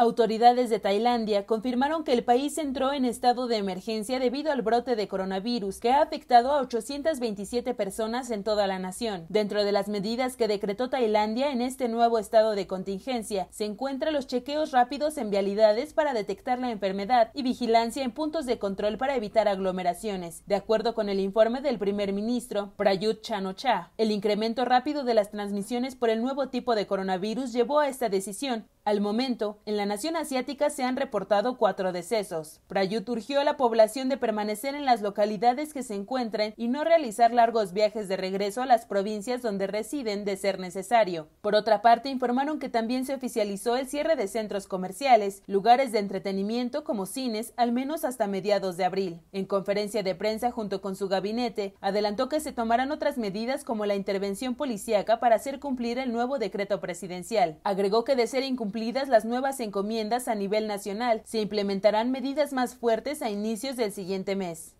Autoridades de Tailandia confirmaron que el país entró en estado de emergencia debido al brote de coronavirus que ha afectado a 827 personas en toda la nación. Dentro de las medidas que decretó Tailandia en este nuevo estado de contingencia se encuentran los chequeos rápidos en vialidades para detectar la enfermedad y vigilancia en puntos de control para evitar aglomeraciones, de acuerdo con el informe del primer ministro Prayut chan cha El incremento rápido de las transmisiones por el nuevo tipo de coronavirus llevó a esta decisión, al momento, en la nación asiática se han reportado cuatro decesos. Prayut urgió a la población de permanecer en las localidades que se encuentren y no realizar largos viajes de regreso a las provincias donde residen de ser necesario. Por otra parte, informaron que también se oficializó el cierre de centros comerciales, lugares de entretenimiento como cines, al menos hasta mediados de abril. En conferencia de prensa junto con su gabinete, adelantó que se tomarán otras medidas como la intervención policíaca para hacer cumplir el nuevo decreto presidencial. Agregó que de ser incumplido las nuevas encomiendas a nivel nacional. Se implementarán medidas más fuertes a inicios del siguiente mes.